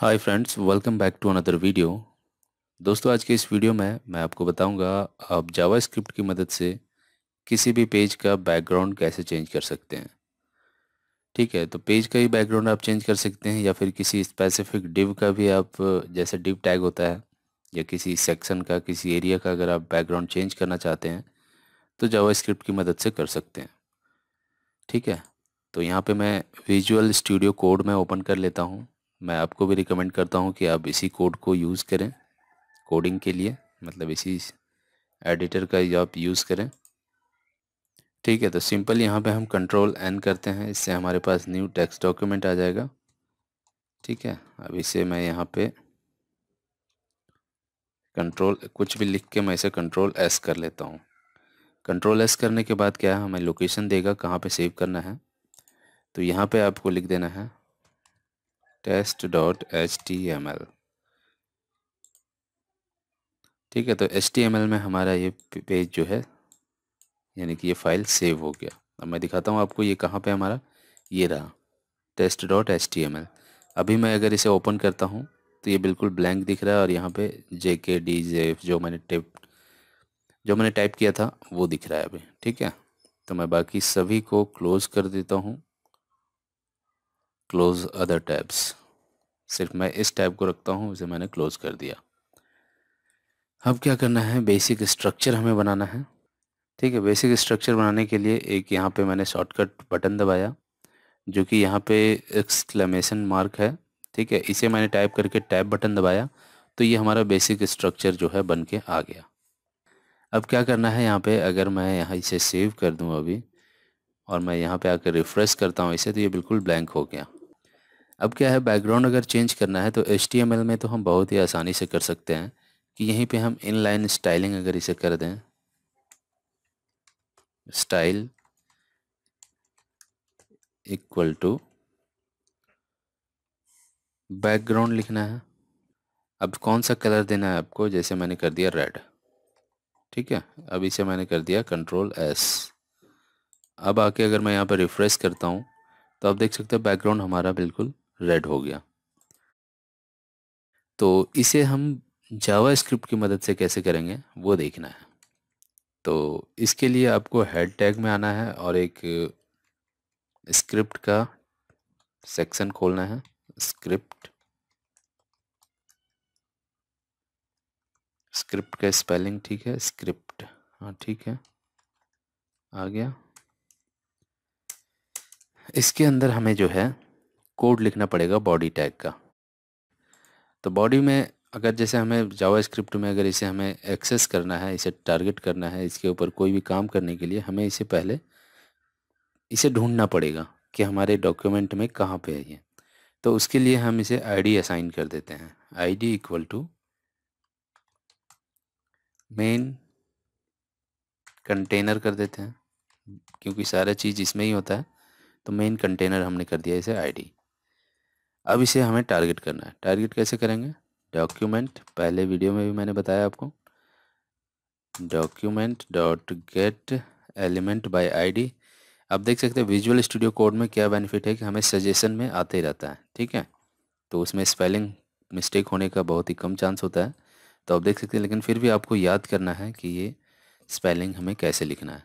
Hi friends welcome back to another video दोस्तों आज के इस वीडियो में मैं आपको बताऊंगा आप जावास्क्रिप्ट की मदद से किसी भी पेज का बैकग्राउंड कैसे चेंज कर सकते हैं ठीक है तो पेज का ही बैकग्राउंड आप चेंज कर सकते हैं या फिर किसी स्पेसिफिक डिव का भी आप जैसे डिव टैग होता है या किसी सेक्शन का किसी एरिया का अगर आप बैकग्राउंड चेंज करना चाहते हैं तो जावा की मदद से कर सकते हैं ठीक है तो यहाँ पर मैं विजुअल स्टूडियो कोड में ओपन कर लेता हूँ मैं आपको भी रिकमेंड करता हूँ कि आप इसी कोड को यूज़ करें कोडिंग के लिए मतलब इसी एडिटर का आप यूज़ करें ठीक है तो सिंपल यहाँ पे हम कंट्रोल एन करते हैं इससे हमारे पास न्यू टेक्स्ट डॉक्यूमेंट आ जाएगा ठीक है अब इसे मैं यहाँ पे कंट्रोल कुछ भी लिख के मैं इसे कंट्रोल एस कर लेता हूँ कंट्रोल एस करने के बाद क्या है हमें लोकेशन देगा कहाँ पे सेव करना है तो यहाँ पे आपको लिख देना है test.html ठीक है तो एच में हमारा ये पेज जो है यानी कि ये फाइल सेव हो गया अब मैं दिखाता हूँ आपको ये कहाँ पे हमारा ये रहा test dot H T M L अभी मैं अगर इसे ओपन करता हूँ तो ये बिल्कुल ब्लैंक दिख रहा है और यहाँ पे जे के डी जे जो मैंने टिप जो मैंने टाइप किया था वो दिख रहा है अभी ठीक है तो मैं बाकी सभी को क्लोज़ कर देता हूँ क्लोज़ अदर टैब्स सिर्फ मैं इस टैब को रखता हूँ इसे मैंने क्लोज़ कर दिया अब क्या करना है बेसिक स्ट्रक्चर हमें बनाना है ठीक है बेसिक स्ट्रक्चर बनाने के लिए एक यहाँ पे मैंने शॉर्टकट बटन दबाया जो कि यहाँ पे एक्सक्लेमेशन मार्क है ठीक है इसे मैंने टाइप करके टैब बटन दबाया तो ये हमारा बेसिक स्ट्रक्चर जो है बन के आ गया अब क्या करना है यहाँ पे अगर मैं यहाँ इसे सेव कर दूँ अभी और मैं यहाँ पे आकर रिफ़्रेश करता हूँ इसे तो ये बिल्कुल ब्लैंक हो गया अब क्या है बैकग्राउंड अगर चेंज करना है तो एच में तो हम बहुत ही आसानी से कर सकते हैं कि यहीं पे हम इनलाइन स्टाइलिंग अगर इसे कर दें स्टाइल इक्वल टू बैकग्राउंड लिखना है अब कौन सा कलर देना है आपको जैसे मैंने कर दिया रेड ठीक है अब इसे मैंने कर दिया कंट्रोल एस अब आके अगर मैं यहाँ पर रिफ़्रेश करता हूँ तो आप देख सकते हैं बैकग्राउंड हमारा बिल्कुल रेड हो गया तो इसे हम जावा स्क्रिप्ट की मदद से कैसे करेंगे वो देखना है तो इसके लिए आपको हेड टैग में आना है और एक स्क्रिप्ट का सेक्शन खोलना है स्क्रिप्ट स्क्रिप्ट का स्पेलिंग ठीक है स्क्रिप्ट हाँ ठीक है आ गया इसके अंदर हमें जो है कोड लिखना पड़ेगा बॉडी टैग का तो बॉडी में अगर जैसे हमें जावा स्क्रिप्ट में अगर इसे हमें एक्सेस करना है इसे टारगेट करना है इसके ऊपर कोई भी काम करने के लिए हमें इसे पहले इसे ढूंढना पड़ेगा कि हमारे डॉक्यूमेंट में कहाँ पे है ये तो उसके लिए हम इसे आईडी असाइन कर देते हैं ID equal to main container कर देते हैं क्योंकि सारा चीज़ इसमें ही होता है तो मेन कंटेनर हमने कर दिया इसे आईडी अब इसे हमें टारगेट करना है टारगेट कैसे करेंगे डॉक्यूमेंट पहले वीडियो में भी मैंने बताया आपको document dot get element by ID आप देख सकते हैं विजुअल स्टूडियो कोड में क्या बेनिफिट है कि हमें सजेशन में आते ही रहता है ठीक है तो उसमें स्पेलिंग मिस्टेक होने का बहुत ही कम चांस होता है तो आप देख सकते हैं लेकिन फिर भी आपको याद करना है कि ये स्पेलिंग हमें कैसे लिखना है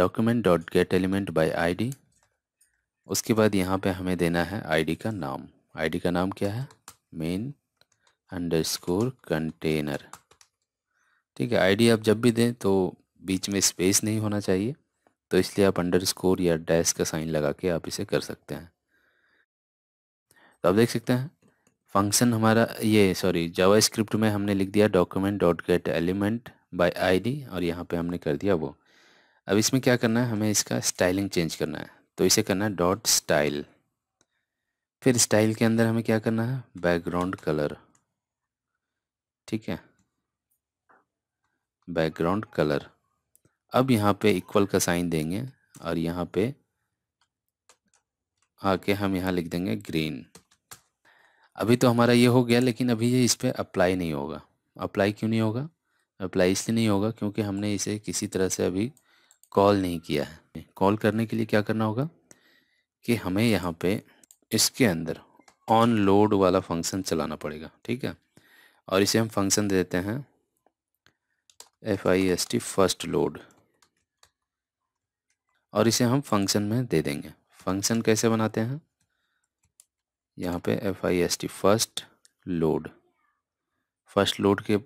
document dot get element by I D उसके बाद यहाँ पे हमें देना है आईडी का नाम आईडी का नाम क्या है मेन अंडरस्कोर कंटेनर ठीक है आईडी आप जब भी दें तो बीच में स्पेस नहीं होना चाहिए तो इसलिए आप अंडरस्कोर या डैश का साइन लगा के आप इसे कर सकते हैं तो आप देख सकते हैं फंक्शन हमारा ये सॉरी जावा स्क्रिप्ट में हमने लिख दिया document dot get element by ID और यहाँ पे हमने कर दिया वो अब इसमें क्या करना है हमें इसका स्टाइलिंग चेंज करना है तो इसे करना है डॉट स्टाइल फिर स्टाइल के अंदर हमें क्या करना है बैकग्राउंड कलर ठीक है बैकग्राउंड कलर अब यहाँ पे इक्वल का साइन देंगे और यहाँ पे आके हम यहाँ लिख देंगे ग्रीन अभी तो हमारा ये हो गया लेकिन अभी ये इस पर अप्लाई नहीं होगा अप्लाई क्यों नहीं होगा अप्लाई इसलिए नहीं होगा क्योंकि हमने इसे किसी तरह से अभी कॉल नहीं किया है कॉल करने के लिए क्या करना होगा कि हमें यहाँ पे इसके अंदर ऑन लोड वाला फंक्शन चलाना पड़ेगा ठीक है और इसे हम फंक्शन दे देते हैं F I S T first load और इसे हम फंक्शन में दे देंगे फंक्शन कैसे बनाते हैं यहाँ पे F I S T first load first load के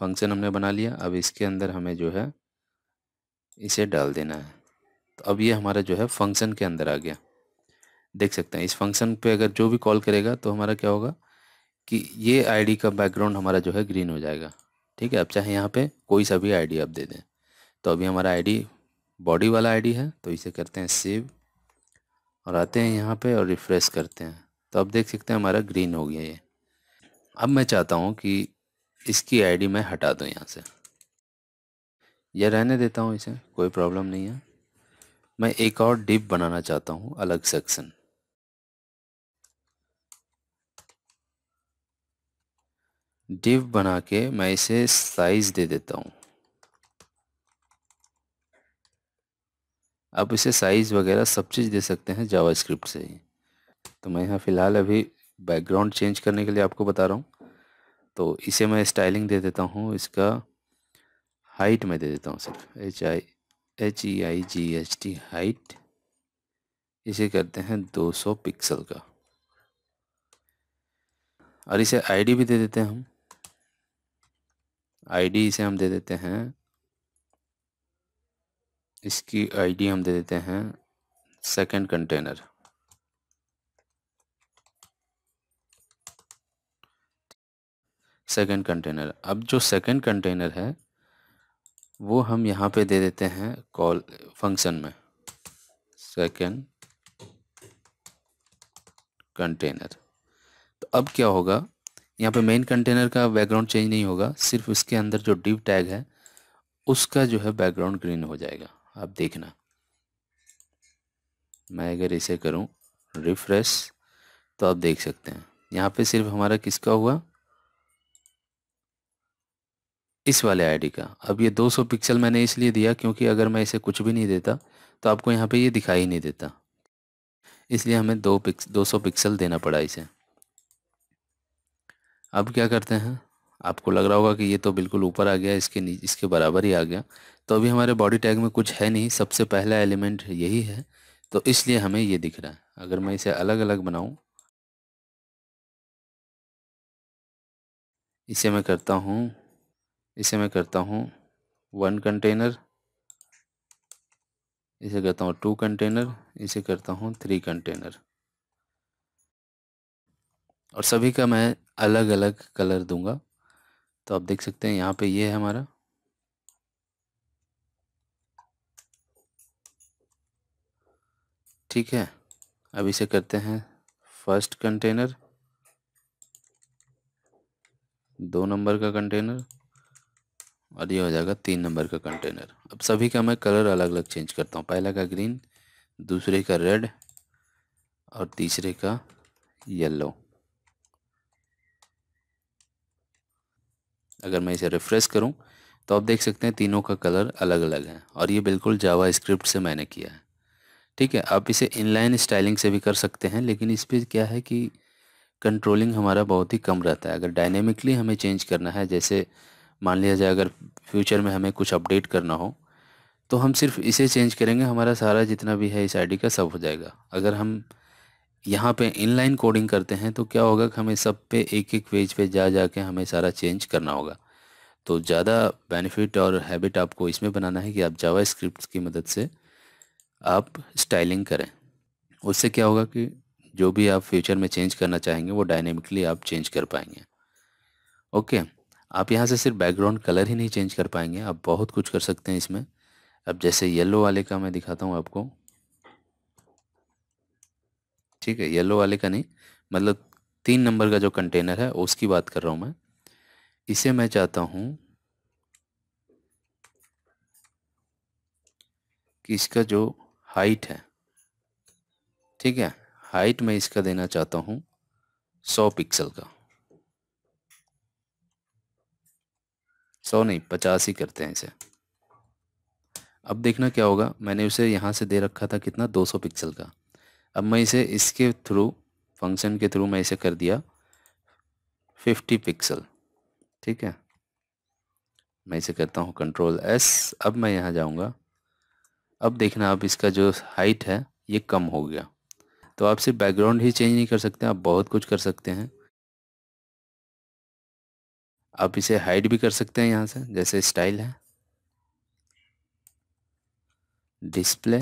फंक्शन हमने बना लिया अब इसके अंदर हमें जो है इसे डाल देना है तो अब ये हमारा जो है फंक्शन के अंदर आ गया देख सकते हैं इस फंक्शन पे अगर जो भी कॉल करेगा तो हमारा क्या होगा कि ये आईडी का बैकग्राउंड हमारा जो है ग्रीन हो जाएगा ठीक है अब चाहे यहाँ पे कोई सा भी आईडी आप दे दें तो अभी हमारा आईडी बॉडी वाला आईडी है तो इसे करते हैं सेव और आते हैं यहाँ पे और रिफ़्रेश करते हैं तो अब देख सकते हैं हमारा ग्रीन हो गया ये अब मैं चाहता हूँ कि इसकी आई मैं हटा दूँ यहाँ से या रहने देता हूँ इसे कोई प्रॉब्लम नहीं है मैं एक और डिप बनाना चाहता हूँ अलग सेक्शन डिप बना के मैं इसे साइज दे देता हूँ आप इसे साइज वगैरह सब चीज़ दे सकते हैं जावास्क्रिप्ट से ही तो मैं यहाँ फ़िलहाल अभी बैकग्राउंड चेंज करने के लिए आपको बता रहा हूँ तो इसे मैं स्टाइलिंग दे देता हूँ इसका हाइट मैं दे देता हूँ सिर्फ H I H E I G H T height इसे करते हैं 200 पिक्सल का और इसे आईडी भी दे देते हैं हम आईडी इसे हम दे देते हैं इसकी आईडी हम दे देते हैं सेकंड कंटेनर सेकंड कंटेनर अब जो सेकंड कंटेनर है वो हम यहाँ पे दे देते हैं कॉल फंक्शन में सेकेंड कंटेनर तो अब क्या होगा यहाँ पे मेन कंटेनर का बैकग्राउंड चेंज नहीं होगा सिर्फ इसके अंदर जो डिप टैग है उसका जो है बैकग्राउंड ग्रीन हो जाएगा आप देखना मैं अगर इसे करूँ रिफ्रेश तो आप देख सकते हैं यहाँ पे सिर्फ हमारा किसका हुआ इस वाले आईडी का अब ये 200 पिक्सल मैंने इसलिए दिया क्योंकि अगर मैं इसे कुछ भी नहीं देता तो आपको यहाँ पे ये दिखाई नहीं देता इसलिए हमें दो पिक्स दो सौ पिक्सल देना पड़ा इसे अब क्या करते हैं आपको लग रहा होगा कि ये तो बिल्कुल ऊपर आ गया इसके इसके बराबर ही आ गया तो अभी हमारे बॉडी टैग में कुछ है नहीं सबसे पहला एलिमेंट यही है तो इसलिए हमें ये दिख रहा है अगर मैं इसे अलग अलग बनाऊँ इसे मैं करता हूँ इसे मैं करता हूँ वन कंटेनर इसे करता हूँ टू कंटेनर इसे करता हूँ थ्री कंटेनर और सभी का मैं अलग अलग कलर दूंगा तो आप देख सकते हैं यहाँ पे ये है हमारा ठीक है अब इसे करते हैं फर्स्ट कंटेनर दो नंबर का कंटेनर और ये हो जाएगा तीन नंबर का कंटेनर अब सभी का मैं कलर अलग अलग चेंज करता हूँ पहला का ग्रीन दूसरे का रेड और तीसरे का येलो अगर मैं इसे रिफ़्रेश करूं तो आप देख सकते हैं तीनों का कलर अलग अलग है और ये बिल्कुल जावा स्क्रिप्ट से मैंने किया है ठीक है आप इसे इनलाइन स्टाइलिंग से भी कर सकते हैं लेकिन इस पर क्या है कि कंट्रोलिंग हमारा बहुत ही कम रहता है अगर डायनेमिकली हमें चेंज करना है जैसे मान लिया जाए अगर फ्यूचर में हमें कुछ अपडेट करना हो तो हम सिर्फ इसे चेंज करेंगे हमारा सारा जितना भी है इस आईडी का सब हो जाएगा अगर हम यहाँ पे इनलाइन कोडिंग करते हैं तो क्या होगा कि हमें सब पे एक एक पेज पे जा जा के हमें सारा चेंज करना होगा तो ज़्यादा बेनिफिट और हैबिट आपको इसमें बनाना है कि आप जावा स्क्रिप्ट की मदद से आप स्टाइलिंग करें उससे क्या होगा कि जो भी आप फ्यूचर में चेंज करना चाहेंगे वो डायनेमिकली आप चेंज कर पाएंगे ओके okay. आप यहाँ से सिर्फ बैकग्राउंड कलर ही नहीं चेंज कर पाएंगे आप बहुत कुछ कर सकते हैं इसमें अब जैसे येलो वाले का मैं दिखाता हूँ आपको ठीक है येलो वाले का नहीं मतलब तीन नंबर का जो कंटेनर है उसकी बात कर रहा हूँ मैं इसे मैं चाहता हूँ कि इसका जो हाइट है ठीक है हाइट मैं इसका देना चाहता हूँ सौ पिक्सल का सौ नहीं पचास ही करते हैं इसे अब देखना क्या होगा मैंने उसे यहाँ से दे रखा था कितना दो सौ पिक्सल का अब मैं इसे इसके थ्रू फंक्शन के थ्रू मैं इसे कर दिया फिफ्टी पिक्सल ठीक है मैं इसे करता हूँ कंट्रोल एस अब मैं यहाँ जाऊँगा अब देखना आप इसका जो हाइट है ये कम हो गया तो आप सिर्फ बैकग्राउंड ही चेंज नहीं कर सकते आप बहुत कुछ कर सकते हैं आप इसे हाइड भी कर सकते हैं यहाँ से जैसे स्टाइल है डिस्प्ले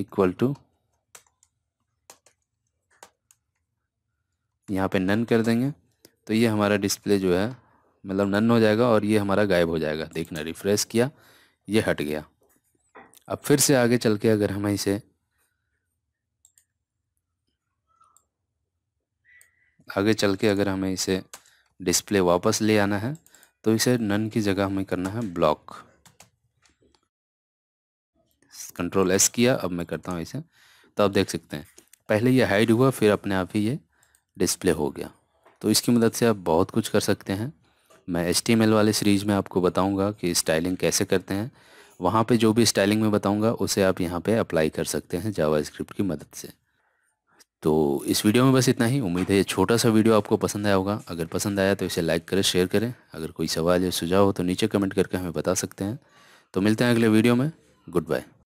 इक्वल टू यहाँ पे नन कर देंगे तो ये हमारा डिस्प्ले जो है मतलब नन हो जाएगा और ये हमारा गायब हो जाएगा देखना रिफ्रेश किया ये हट गया अब फिर से आगे चल के अगर हम इसे आगे चल के अगर हमें इसे डिस्प्ले वापस ले आना है तो इसे नन की जगह हमें करना है ब्लॉक कंट्रोल एस किया अब मैं करता हूँ इसे तो आप देख सकते हैं पहले ये हाइड हुआ फिर अपने आप ही ये डिस्प्ले हो गया तो इसकी मदद से आप बहुत कुछ कर सकते हैं मैं एच वाले सीरीज़ में आपको बताऊँगा कि स्टाइलिंग कैसे करते हैं वहाँ पे जो भी स्टाइलिंग में बताऊँगा उसे आप यहाँ पे अप्लाई कर सकते हैं जावा की मदद से तो इस वीडियो में बस इतना ही उम्मीद है ये छोटा सा वीडियो आपको पसंद आया होगा अगर पसंद आया तो इसे लाइक करें शेयर करें अगर कोई सवाल या सुझाव हो तो नीचे कमेंट करके हमें बता सकते हैं तो मिलते हैं अगले वीडियो में गुड बाय